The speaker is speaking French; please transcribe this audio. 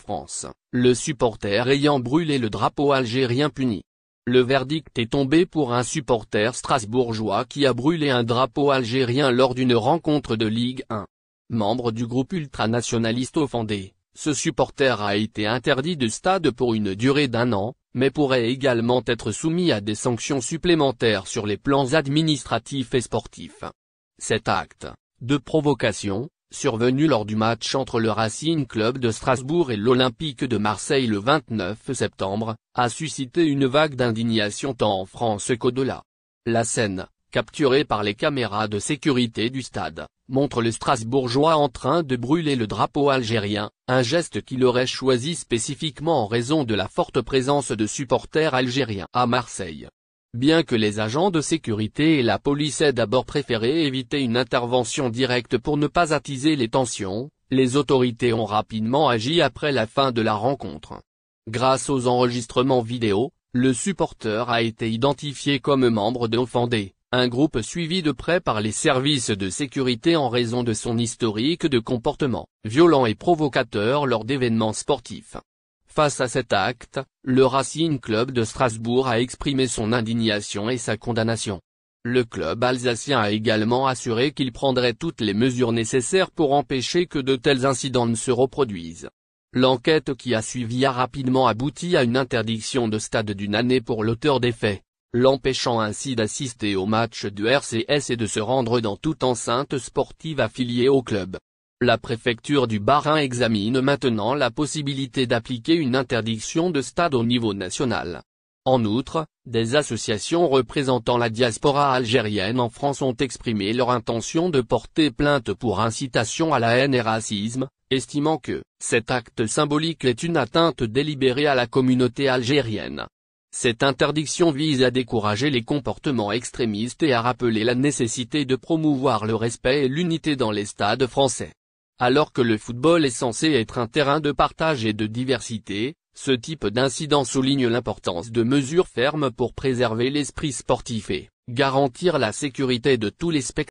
France, le supporter ayant brûlé le drapeau algérien puni. Le verdict est tombé pour un supporter strasbourgeois qui a brûlé un drapeau algérien lors d'une rencontre de Ligue 1. Membre du groupe ultranationaliste offendé, ce supporter a été interdit de stade pour une durée d'un an, mais pourrait également être soumis à des sanctions supplémentaires sur les plans administratifs et sportifs. Cet acte, de provocation, survenu lors du match entre le Racing Club de Strasbourg et l'Olympique de Marseille le 29 septembre, a suscité une vague d'indignation tant en France qu'au-delà. La scène, capturée par les caméras de sécurité du stade, montre le Strasbourgeois en train de brûler le drapeau algérien, un geste qu'il aurait choisi spécifiquement en raison de la forte présence de supporters algériens à Marseille bien que les agents de sécurité et la police aient d'abord préféré éviter une intervention directe pour ne pas attiser les tensions, les autorités ont rapidement agi après la fin de la rencontre. Grâce aux enregistrements vidéo, le supporter a été identifié comme membre de un groupe suivi de près par les services de sécurité en raison de son historique de comportement violent et provocateur lors d'événements sportifs. Face à cet acte, le Racing Club de Strasbourg a exprimé son indignation et sa condamnation. Le club alsacien a également assuré qu'il prendrait toutes les mesures nécessaires pour empêcher que de tels incidents ne se reproduisent. L'enquête qui a suivi a rapidement abouti à une interdiction de stade d'une année pour l'auteur des faits, l'empêchant ainsi d'assister aux matchs du RCS et de se rendre dans toute enceinte sportive affiliée au club. La préfecture du Bas-Rhin examine maintenant la possibilité d'appliquer une interdiction de stade au niveau national. En outre, des associations représentant la diaspora algérienne en France ont exprimé leur intention de porter plainte pour incitation à la haine et racisme, estimant que « cet acte symbolique est une atteinte délibérée à la communauté algérienne ». Cette interdiction vise à décourager les comportements extrémistes et à rappeler la nécessité de promouvoir le respect et l'unité dans les stades français. Alors que le football est censé être un terrain de partage et de diversité, ce type d'incident souligne l'importance de mesures fermes pour préserver l'esprit sportif et garantir la sécurité de tous les spectateurs.